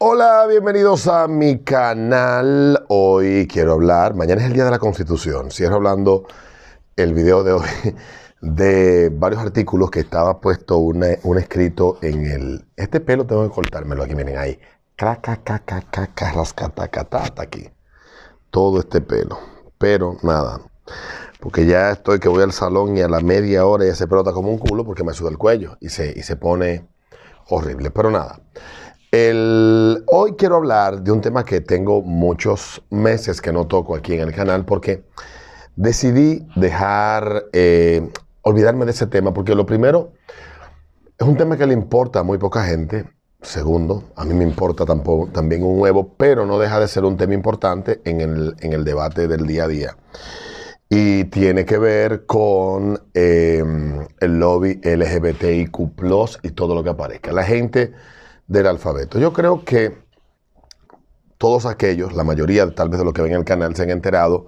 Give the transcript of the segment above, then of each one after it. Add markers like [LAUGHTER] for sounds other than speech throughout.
Hola, bienvenidos a mi canal. Hoy quiero hablar, mañana es el día de la Constitución. Cierro hablando el video de hoy de varios artículos que estaba puesto un escrito en el... Este pelo tengo que cortármelo aquí, miren ahí. aquí. Todo este pelo. Pero nada, porque ya estoy que voy al salón y a la media hora ya se pelota como un culo porque me suda el cuello y se, y se pone horrible. Pero nada. El, hoy quiero hablar de un tema que tengo muchos meses que no toco aquí en el canal porque decidí dejar, eh, olvidarme de ese tema porque lo primero es un tema que le importa a muy poca gente. Segundo, a mí me importa tampoco, también un huevo, pero no deja de ser un tema importante en el, en el debate del día a día. Y tiene que ver con eh, el lobby LGBTIQ y todo lo que aparezca. La gente del alfabeto. Yo creo que todos aquellos, la mayoría tal vez de los que ven el canal, se han enterado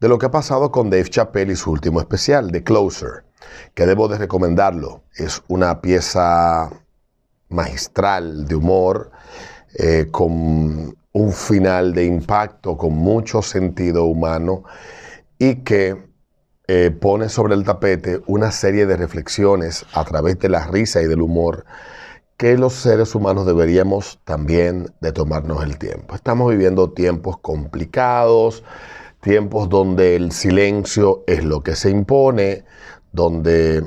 de lo que ha pasado con Dave Chappelle y su último especial, The Closer, que debo de recomendarlo. Es una pieza magistral de humor, eh, con un final de impacto, con mucho sentido humano y que eh, pone sobre el tapete una serie de reflexiones a través de la risa y del humor que los seres humanos deberíamos también de tomarnos el tiempo. Estamos viviendo tiempos complicados, tiempos donde el silencio es lo que se impone, donde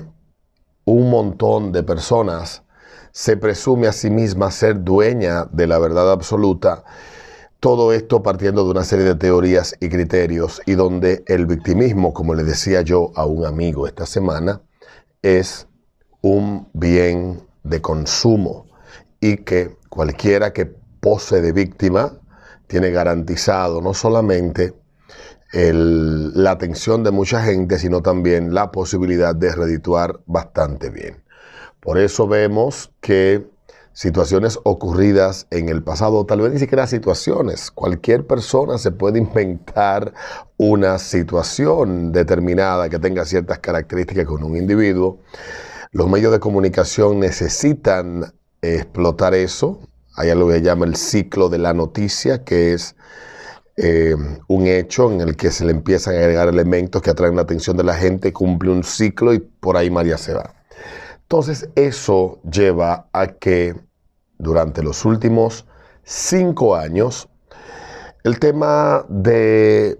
un montón de personas se presume a sí misma ser dueña de la verdad absoluta, todo esto partiendo de una serie de teorías y criterios y donde el victimismo, como le decía yo a un amigo esta semana, es un bien de consumo y que cualquiera que posee de víctima tiene garantizado no solamente la atención de mucha gente, sino también la posibilidad de redituar bastante bien. Por eso vemos que situaciones ocurridas en el pasado, tal vez ni siquiera situaciones, cualquier persona se puede inventar una situación determinada que tenga ciertas características con un individuo los medios de comunicación necesitan explotar eso. Hay algo que se llama el ciclo de la noticia, que es eh, un hecho en el que se le empiezan a agregar elementos que atraen la atención de la gente, cumple un ciclo y por ahí María se va. Entonces eso lleva a que durante los últimos cinco años el tema de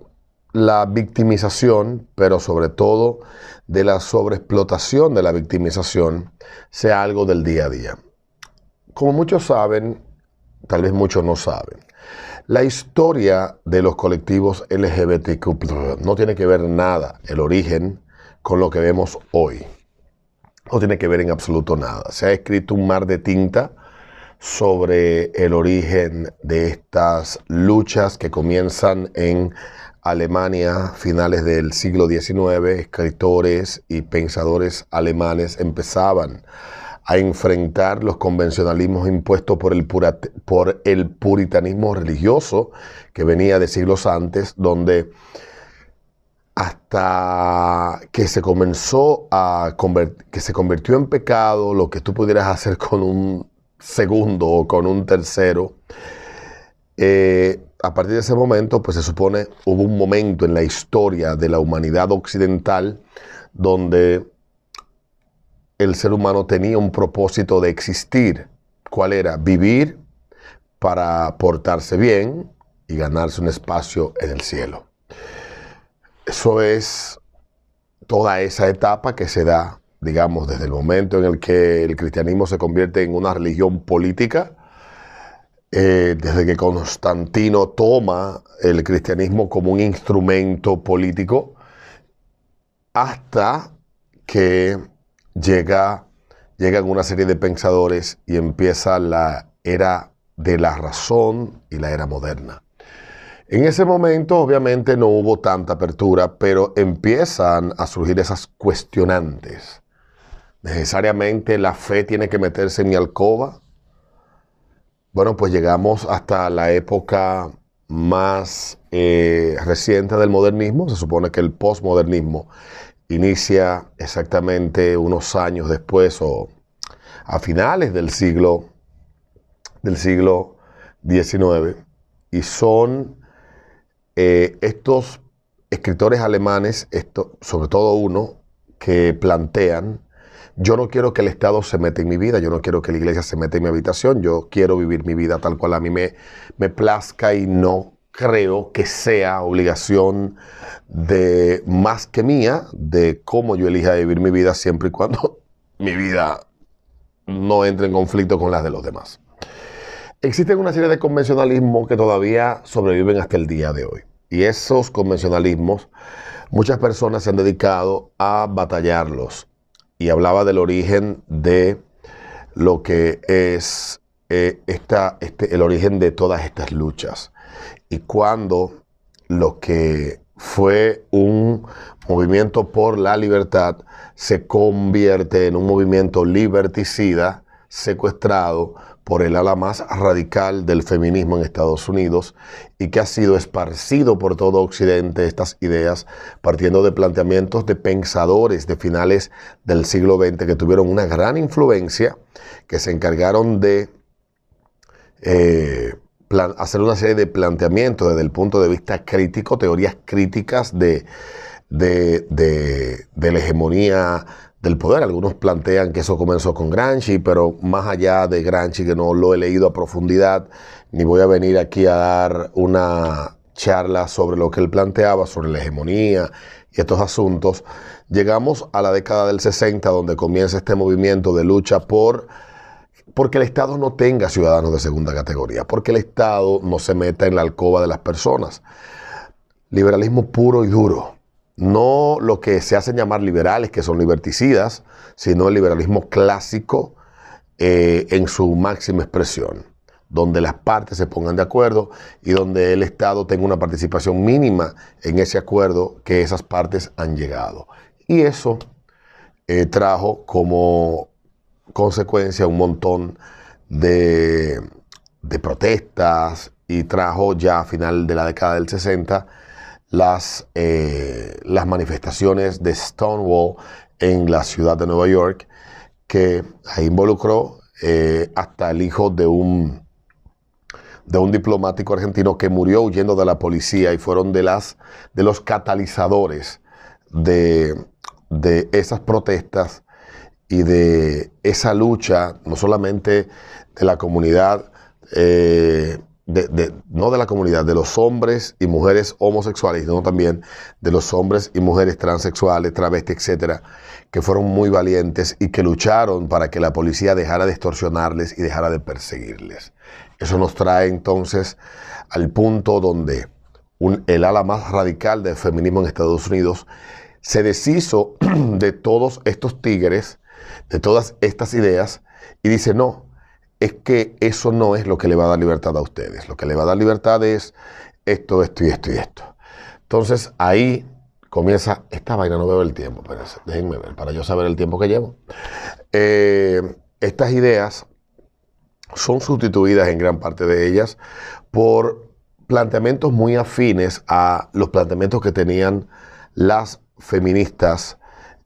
la victimización, pero sobre todo de la sobreexplotación de la victimización, sea algo del día a día. Como muchos saben, tal vez muchos no saben, la historia de los colectivos LGBTQ no tiene que ver nada, el origen, con lo que vemos hoy. No tiene que ver en absoluto nada. Se ha escrito un mar de tinta sobre el origen de estas luchas que comienzan en Alemania, finales del siglo XIX, escritores y pensadores alemanes empezaban a enfrentar los convencionalismos impuestos por el, por el puritanismo religioso que venía de siglos antes, donde hasta que se comenzó a que se convirtió en pecado lo que tú pudieras hacer con un segundo o con un tercero, eh, a partir de ese momento, pues se supone, hubo un momento en la historia de la humanidad occidental donde el ser humano tenía un propósito de existir. ¿Cuál era? Vivir para portarse bien y ganarse un espacio en el cielo. Eso es toda esa etapa que se da, digamos, desde el momento en el que el cristianismo se convierte en una religión política, eh, desde que Constantino toma el cristianismo como un instrumento político hasta que llega, llegan una serie de pensadores y empieza la era de la razón y la era moderna. En ese momento obviamente no hubo tanta apertura, pero empiezan a surgir esas cuestionantes. Necesariamente la fe tiene que meterse en mi alcoba, bueno, pues llegamos hasta la época más eh, reciente del modernismo. Se supone que el postmodernismo inicia exactamente unos años después o a finales del siglo del siglo XIX y son eh, estos escritores alemanes, esto, sobre todo uno, que plantean yo no quiero que el Estado se meta en mi vida, yo no quiero que la iglesia se meta en mi habitación, yo quiero vivir mi vida tal cual a mí me, me plazca y no creo que sea obligación de más que mía de cómo yo elija vivir mi vida siempre y cuando [LAUGHS] mi vida no entre en conflicto con las de los demás. Existen una serie de convencionalismos que todavía sobreviven hasta el día de hoy. Y esos convencionalismos, muchas personas se han dedicado a batallarlos, y hablaba del origen de lo que es eh, esta, este, el origen de todas estas luchas y cuando lo que fue un movimiento por la libertad se convierte en un movimiento liberticida secuestrado por el ala más radical del feminismo en Estados Unidos y que ha sido esparcido por todo Occidente estas ideas partiendo de planteamientos de pensadores de finales del siglo XX que tuvieron una gran influencia, que se encargaron de eh, hacer una serie de planteamientos desde el punto de vista crítico, teorías críticas de, de, de la hegemonía del poder. Algunos plantean que eso comenzó con Granchi, pero más allá de Granchi, que no lo he leído a profundidad, ni voy a venir aquí a dar una charla sobre lo que él planteaba, sobre la hegemonía y estos asuntos, llegamos a la década del 60, donde comienza este movimiento de lucha por porque el Estado no tenga ciudadanos de segunda categoría, porque el Estado no se meta en la alcoba de las personas. Liberalismo puro y duro no lo que se hacen llamar liberales, que son liberticidas, sino el liberalismo clásico eh, en su máxima expresión, donde las partes se pongan de acuerdo y donde el Estado tenga una participación mínima en ese acuerdo que esas partes han llegado. Y eso eh, trajo como consecuencia un montón de, de protestas y trajo ya a final de la década del 60 las, eh, las manifestaciones de Stonewall en la ciudad de Nueva York, que ahí involucró eh, hasta el hijo de un, de un diplomático argentino que murió huyendo de la policía y fueron de, las, de los catalizadores de, esas protestas y de esa lucha, no solamente de la comunidad eh, no de la comunidad, de los hombres y mujeres homosexuales, sino también de los hombres y mujeres transexuales, travestis, etcétera, que fueron muy valientes y que lucharon para que la policía dejara de extorsionarles y dejara de perseguirles. Eso nos trae entonces al punto donde el ala más radical del feminismo en Estados Unidos se deshizo [CLEARS THROAT] de todos estos tigres, de todas estas ideas, y dice, no, es que eso no es lo que le va a dar libertad a ustedes. Lo que le va a dar libertad es esto, esto y esto y esto. Entonces ahí comienza, esta vaina no veo el tiempo, pero déjenme ver, para yo saber el tiempo que llevo. Eh, estas ideas son sustituidas en gran parte de ellas por planteamientos muy afines a los planteamientos que tenían las feministas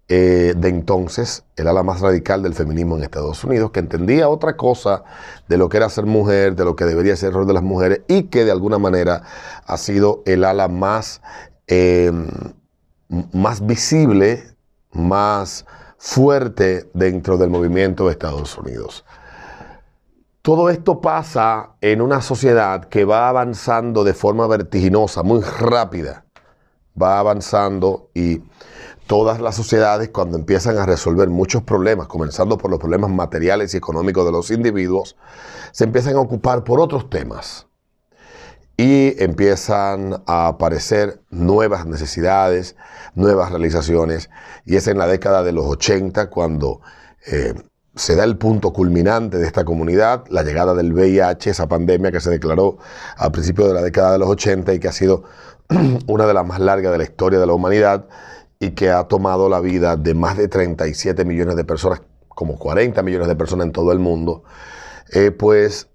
eh, de entonces, el ala más radical del feminismo en Estados Unidos, que entendía otra cosa de lo que era ser mujer, de lo que debería ser el rol de las mujeres y que de alguna manera ha sido el ala más, em, más visible, más fuerte dentro del movimiento de Estados Unidos. Todo esto pasa en una sociedad que va avanzando de forma vertiginosa, muy rápida. Va avanzando y todas las sociedades cuando empiezan a resolver muchos problemas, comenzando por los problemas materiales y económicos de los individuos, se empiezan a ocupar por otros temas y empiezan a aparecer nuevas necesidades, nuevas realizaciones. Y es en la década de los 80 cuando eh, se da el punto culminante de esta comunidad, la llegada del VIH, esa pandemia que se declaró al principio de la década de los 80 y que ha sido [CLEARS THROAT] una de las más largas de la historia de la humanidad y que ha tomado la vida de más de 37 millones de personas, como 40 millones de personas en todo el mundo, eh, pues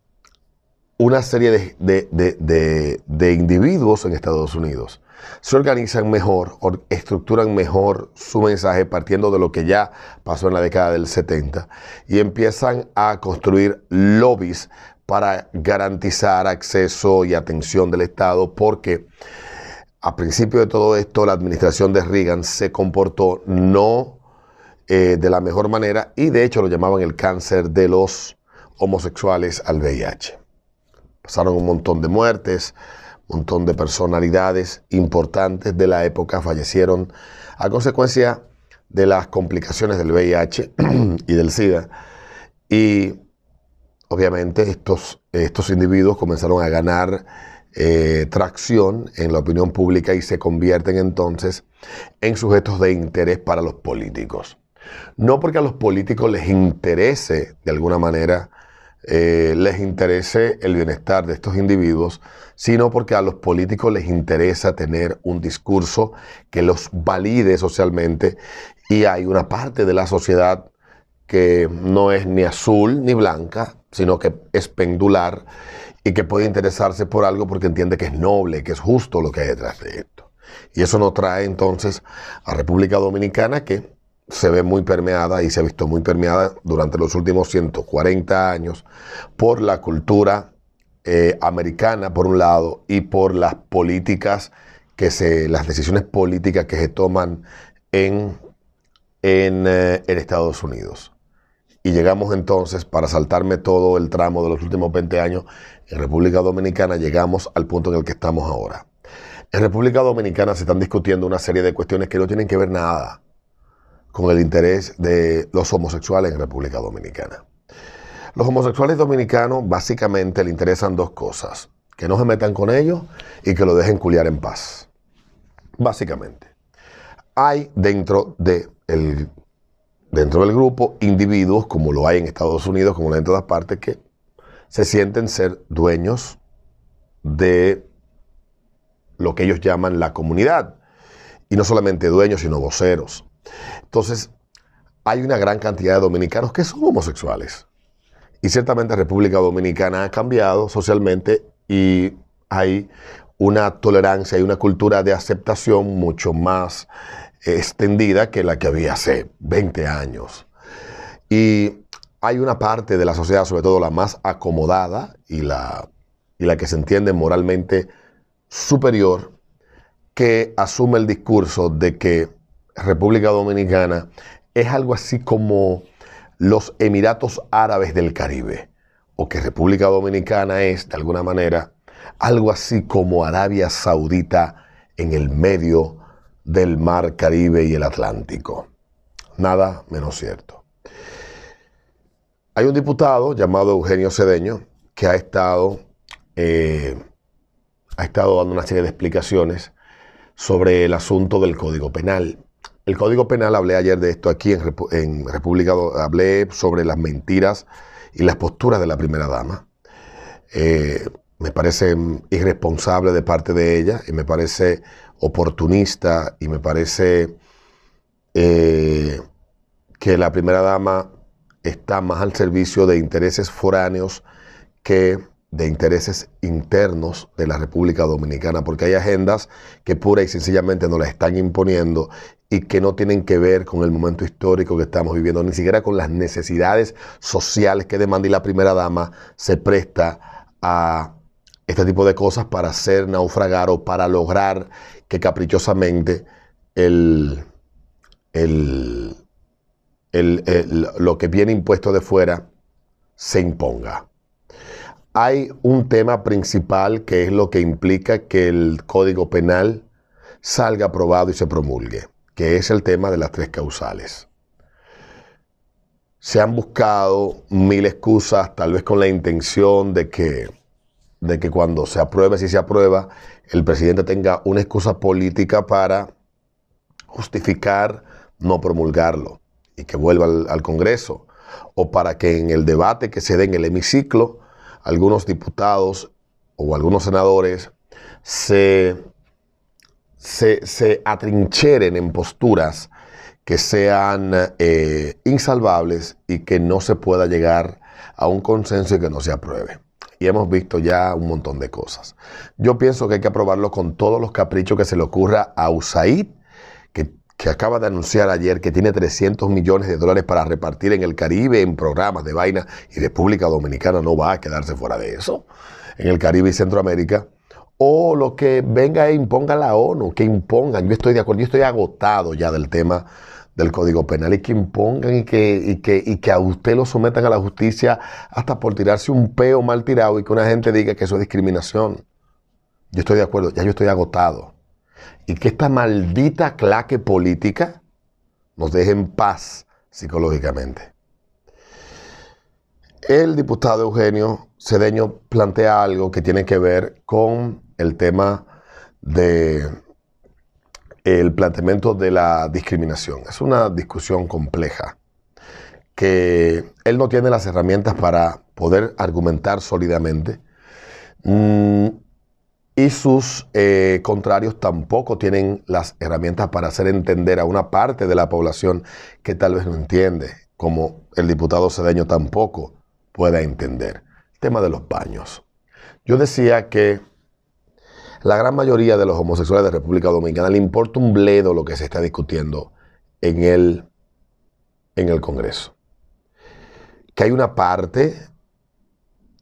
una serie de, individuos en Estados Unidos se organizan mejor, estructuran mejor su mensaje partiendo de lo que ya pasó en la década del 70 y empiezan a construir lobbies para garantizar acceso y atención del Estado porque a principio de todo esto, la administración de Reagan se comportó no eh, de la mejor manera y de hecho lo llamaban el cáncer de los homosexuales al VIH. Pasaron un montón de muertes, un montón de personalidades importantes de la época fallecieron a consecuencia de las complicaciones del VIH [CLEARS THROAT] y del SIDA. Y obviamente estos, estos individuos comenzaron a ganar eh, tracción en la opinión pública y se convierten entonces en sujetos de interés para los políticos. No porque a los políticos les interese, de alguna manera, eh, les interese el bienestar de estos individuos, sino porque a los políticos les interesa tener un discurso que los valide socialmente y hay una parte de la sociedad que no es ni azul ni blanca, sino que es pendular y que puede interesarse por algo porque entiende que es noble, que es justo lo que hay detrás de esto. Y eso nos trae entonces a República Dominicana que se ve muy permeada y se ha visto muy permeada durante los últimos 140 años por la cultura eh, americana, por un lado, y por las políticas que se, las decisiones políticas que se toman en, en, eh, en Estados Unidos y llegamos entonces, para saltarme todo el tramo de los últimos 20 años, en República Dominicana llegamos al punto en el que estamos ahora. En República Dominicana se están discutiendo una serie de cuestiones que no tienen que ver nada con el interés de los homosexuales en República Dominicana. Los homosexuales dominicanos básicamente le interesan dos cosas, que no se metan con ellos y que lo dejen culiar en paz. Básicamente. Hay dentro del el dentro del grupo individuos, como lo hay en Estados Unidos, como hay en todas partes, que se sienten ser dueños de lo que ellos llaman la comunidad. Y no solamente dueños, sino voceros. Entonces, hay una gran cantidad de dominicanos que son homosexuales. Y ciertamente República Dominicana ha cambiado socialmente y hay una tolerancia y una cultura de aceptación mucho más extendida que la que había hace 20 años. Y hay una parte de la sociedad, sobre todo la más acomodada y la, y la que se entiende moralmente superior, que asume el discurso de que República Dominicana es algo así como los Emiratos Árabes del Caribe, o que República Dominicana es, de alguna manera, algo así como Arabia Saudita en el Medio del Mar Caribe y el Atlántico. Nada menos cierto. Hay un diputado llamado Eugenio Cedeño que ha estado, eh, ha estado dando una serie de explicaciones sobre el asunto del Código Penal. El Código Penal, hablé ayer de esto aquí en, República, hablé sobre las mentiras y las posturas de la primera dama. Eh, me parece irresponsable de parte de ella y me parece oportunista y me parece eh, que la primera dama está más al servicio de intereses foráneos que de intereses internos de la República Dominicana, porque hay agendas que pura y sencillamente nos las están imponiendo y que no tienen que ver con el momento histórico que estamos viviendo, ni siquiera con las necesidades sociales que demanda y la primera dama se presta a este tipo de cosas para hacer naufragar o para lograr que caprichosamente lo que viene impuesto de fuera se imponga. Hay un tema principal que es lo que implica que el Código Penal salga aprobado y se promulgue, que es el tema de las tres causales. Se han buscado mil excusas, tal vez con la intención de que de que cuando se apruebe, si se aprueba, el presidente tenga una excusa política para justificar no promulgarlo y que vuelva al, Congreso, o para que en el debate que se dé en el hemiciclo, algunos diputados o algunos senadores se, atrincheren en posturas que sean eh, insalvables y que no se pueda llegar a un consenso y que no se apruebe y hemos visto ya un montón de cosas. Yo pienso que hay que aprobarlo con todos los caprichos que se le ocurra a USAID, que, acaba de anunciar ayer que tiene 300 millones de dólares para repartir en el Caribe en programas de vaina y República Dominicana no va a quedarse fuera de eso, en el Caribe y Centroamérica. O lo que venga e imponga la ONU, que impongan. Yo estoy de acuerdo, yo estoy agotado ya del tema del Código Penal y que impongan y que, y que, a usted lo sometan a la justicia hasta por tirarse un peo mal tirado y que una gente diga que eso es discriminación. Yo estoy de acuerdo, ya yo estoy agotado. Y que esta maldita claque política nos deje en paz psicológicamente. El diputado Eugenio Cedeño plantea algo que tiene que ver con el tema de el planteamiento de la discriminación. Es una discusión compleja que él no tiene las herramientas para poder argumentar sólidamente mm, y sus eh, contrarios tampoco tienen las herramientas para hacer entender a una parte de la población que tal vez no entiende, como el diputado Cedeño tampoco pueda entender. El tema de los baños. Yo decía que la gran mayoría de los homosexuales de República Dominicana le importa un bledo lo que se está discutiendo en el, en el Congreso. Que hay una parte,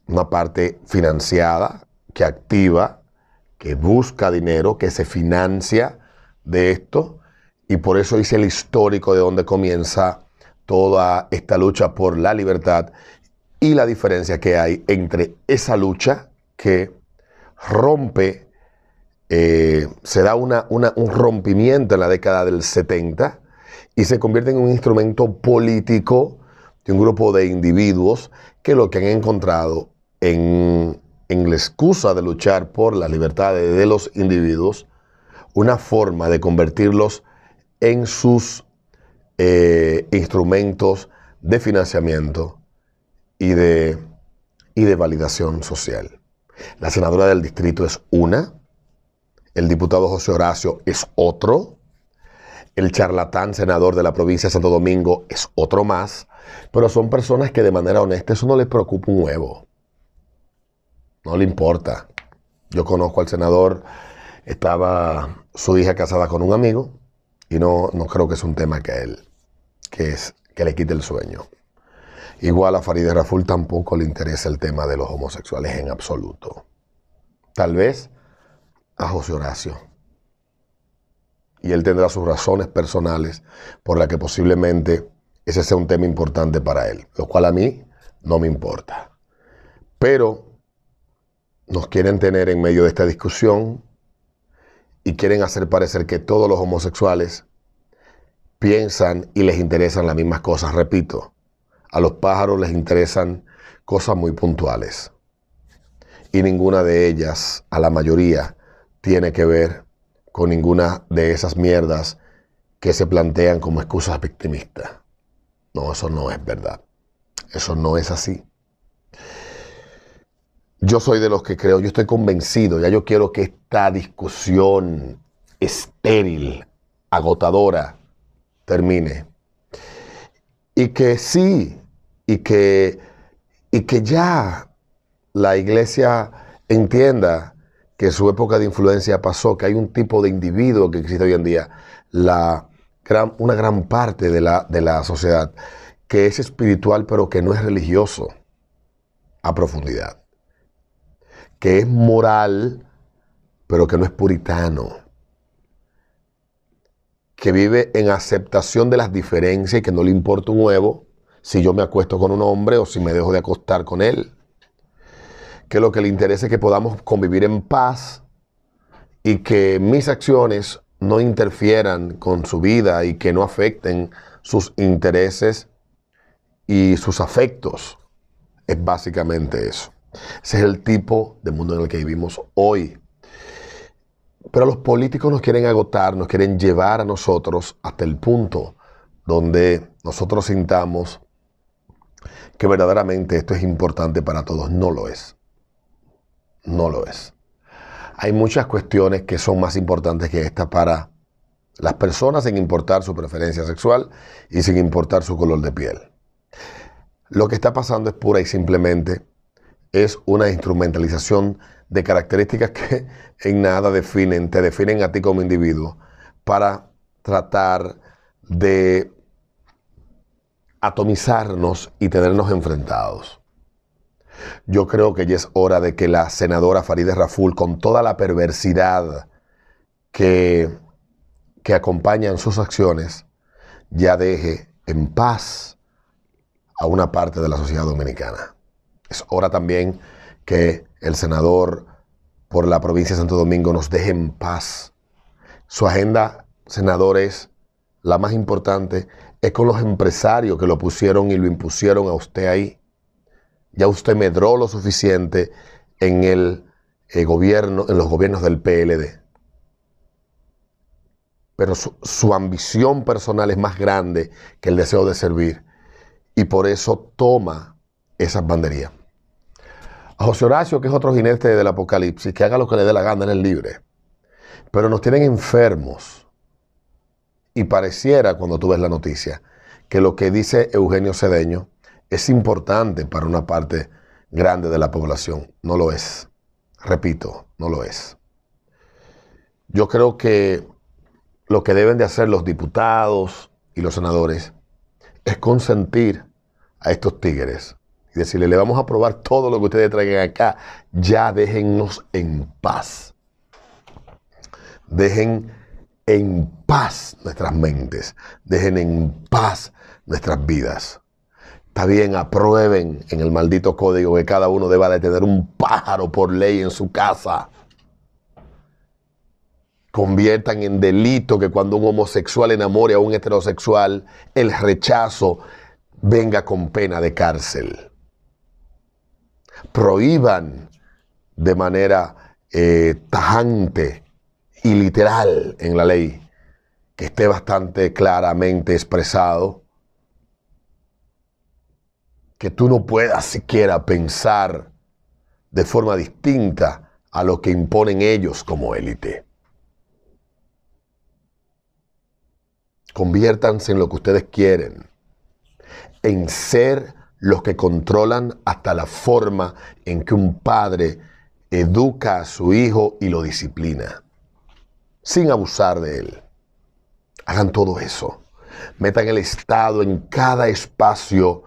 una parte financiada, que activa, que busca dinero, que se financia de esto, y por eso hice el histórico de donde comienza toda esta lucha por la libertad y la diferencia que hay entre esa lucha que rompe eh, se da una, un rompimiento en la década del 70 y se convierte en un instrumento político de un grupo de individuos que lo que han encontrado en, la excusa de luchar por las libertades de los individuos, una forma de convertirlos en sus eh, instrumentos de financiamiento y de, y de validación social. La senadora del distrito es una, el diputado José Horacio es otro. El charlatán senador de la provincia de Santo Domingo es otro más. Pero son personas que de manera honesta eso no les preocupa un huevo. No le importa. Yo conozco al senador, estaba su hija casada con un amigo y no, no creo que es un tema que a él, que, es, que le quite el sueño. Igual a Farideh Raful tampoco le interesa el tema de los homosexuales en absoluto. Tal vez a José Horacio. Y él tendrá sus razones personales por las que posiblemente ese sea un tema importante para él, lo cual a mí no me importa. Pero nos quieren tener en medio de esta discusión y quieren hacer parecer que todos los homosexuales piensan y les interesan las mismas cosas. Repito, a los pájaros les interesan cosas muy puntuales y ninguna de ellas, a la mayoría, tiene que ver con ninguna de esas mierdas que se plantean como excusas victimistas. No, eso no es verdad. Eso no es así. Yo soy de los que creo, yo estoy convencido, ya yo quiero que esta discusión estéril, agotadora, termine. Y que sí, y que, y que ya la iglesia entienda que su época de influencia pasó, que hay un tipo de individuo que existe hoy en día, una gran parte de la, de la sociedad, que es espiritual pero que no es religioso a profundidad, que es moral pero que no es puritano, que vive en aceptación de las diferencias y que no le importa un huevo si yo me acuesto con un hombre o si me dejo de acostar con él que lo que le interesa es que podamos convivir en paz y que mis acciones no interfieran con su vida y que no afecten sus intereses y sus afectos. Es básicamente eso. Ese es el tipo de mundo en el que vivimos hoy. Pero los políticos nos quieren agotar, nos quieren llevar a nosotros hasta el punto donde nosotros sintamos que verdaderamente esto es importante para todos. No lo es no lo es. Hay muchas cuestiones que son más importantes que esta para las personas sin importar su preferencia sexual y sin importar su color de piel. Lo que está pasando es pura y simplemente es una instrumentalización de características que [LAUGHS] en nada definen, te definen a ti como individuo para tratar de atomizarnos y tenernos enfrentados. Yo creo que ya es hora de que la senadora Farideh Raful, con toda la perversidad que, que acompañan sus acciones, ya deje en paz a una parte de la sociedad dominicana. Es hora también que el senador por la provincia de Santo Domingo nos deje en paz. Su agenda, senadores, la más importante, es con los empresarios que lo pusieron y lo impusieron a usted ahí ya usted medró lo suficiente en el eh, gobierno, en los gobiernos del PLD. Pero su, ambición personal es más grande que el deseo de servir y por eso toma esas banderías. A José Horacio, que es otro jinete del apocalipsis, que haga lo que le dé la gana en el libre. Pero nos tienen enfermos. Y pareciera, cuando tú ves la noticia, que lo que dice Eugenio Cedeño es importante para una parte grande de la población. No lo es. Repito, no lo es. Yo creo que lo que deben de hacer los diputados y los senadores es consentir a estos tigres y decirle, le vamos a aprobar todo lo que ustedes traigan acá, ya déjennos en paz. Dejen en paz nuestras mentes, dejen en paz nuestras vidas. Está bien, aprueben en el maldito código que cada uno deba de tener un pájaro por ley en su casa. Conviertan en delito que cuando un homosexual enamore a un heterosexual, el rechazo venga con pena de cárcel. Prohíban de manera eh, tajante y literal en la ley que esté bastante claramente expresado que tú no puedas siquiera pensar de forma distinta a lo que imponen ellos como élite. Conviértanse en lo que ustedes quieren, en ser los que controlan hasta la forma en que un padre educa a su hijo y lo disciplina, sin abusar de él. Hagan todo eso. Metan el Estado en cada espacio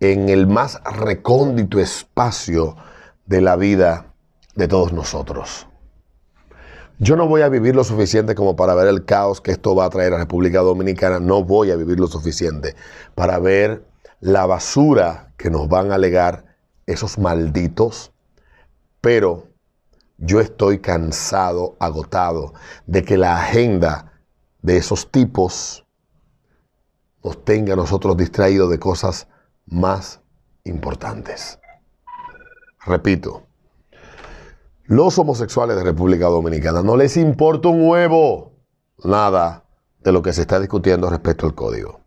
en el más recóndito espacio de la vida de todos nosotros. Yo no voy a vivir lo suficiente como para ver el caos que esto va a traer a República Dominicana. No voy a vivir lo suficiente para ver la basura que nos van a legar esos malditos. Pero yo estoy cansado, agotado de que la agenda de esos tipos nos tenga a nosotros distraídos de cosas más importantes. Repito, los homosexuales de República Dominicana no les importa un huevo nada de lo que se está discutiendo respecto al código.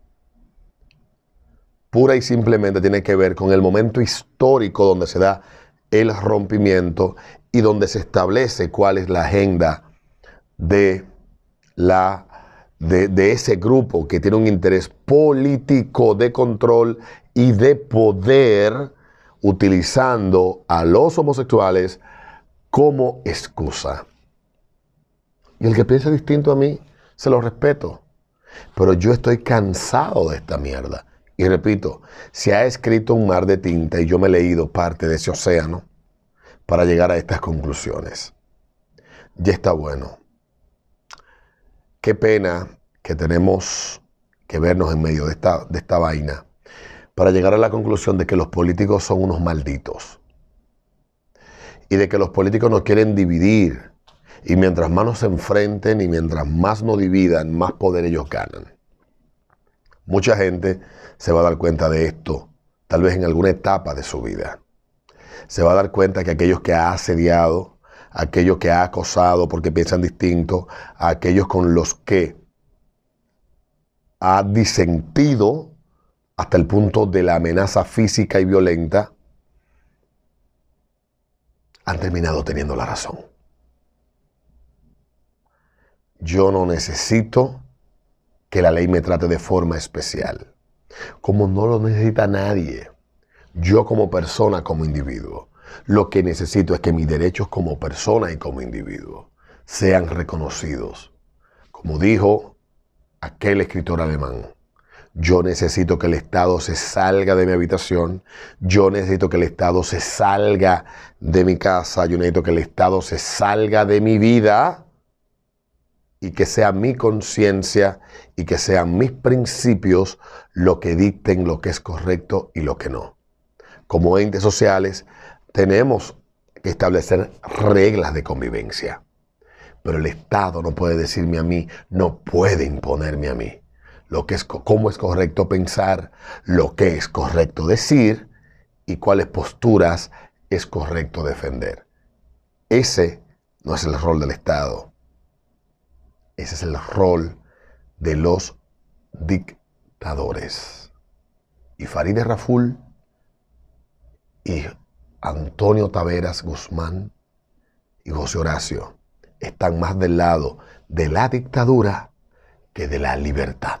Pura y simplemente tiene que ver con el momento histórico donde se da el rompimiento y donde se establece cuál es la agenda de, la, de, ese grupo que tiene un interés político de control y de poder utilizando a los homosexuales como excusa. Y el que piensa distinto a mí, se lo respeto. Pero yo estoy cansado de esta mierda. Y repito, se ha escrito un mar de tinta y yo me he leído parte de ese océano para llegar a estas conclusiones. Ya está bueno. Qué pena que tenemos que vernos en medio de esta, de esta vaina para llegar a la conclusión de que los políticos son unos malditos y de que los políticos nos quieren dividir. Y mientras más nos enfrenten y mientras más nos dividan, más poder ellos ganan. Mucha gente se va a dar cuenta de esto, tal vez en alguna etapa de su vida. Se va a dar cuenta que aquellos que ha asediado, aquellos que ha acosado porque piensan distinto, aquellos con los que ha disentido hasta el punto de la amenaza física y violenta, han terminado teniendo la razón. Yo no necesito que la ley me trate de forma especial, como no lo necesita nadie. Yo como persona, como individuo, lo que necesito es que mis derechos como persona y como individuo sean reconocidos. Como dijo aquel escritor alemán, yo necesito que el Estado se salga de mi habitación. Yo necesito que el Estado se salga de mi casa. Yo necesito que el Estado se salga de mi vida y que sea mi conciencia y que sean mis principios lo que dicten lo que es correcto y lo que no. Como entes sociales tenemos que establecer reglas de convivencia, pero el Estado no puede decirme a mí, no puede imponerme a mí lo que es, cómo es correcto pensar, lo que es correcto decir y cuáles posturas es correcto defender. Ese no es el rol del Estado. Ese es el rol de los dictadores. Y Farideh Raful y Antonio Taveras Guzmán y José Horacio están más del lado de la dictadura que de la libertad.